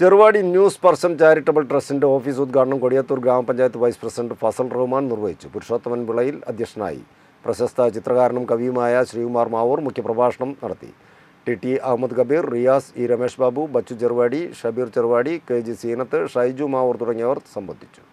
Cheruvadi news person charitable ട്രസ്റ്റിൻ്റെ office ഉദ്ഘാടനം കൊടിയത്തൂർ ഗ്രാമപഞ്ചായത്ത് വൈസ് പ്രസിഡന്റ് ഫസൽ റഹ്മാൻ നിർവഹിച്ചു പുരുഷോത്തമൻ വിളയിൽ അധ്യക്ഷനായി പ്രശസ്ത ചിത്രകാരനും കവിയുമായ ശ്രീകുമാർ മാവൂർ മുഖ്യപ്രഭാഷണം നടത്തി T T Ahammed Kabeer Riyas E Ramesh Babu Bachu Cheruvadi Shabeer Cheruvadi K G Seenath Shaiju Mavoor തുടങ്ങിയവർ സംബന്ധിച്ചു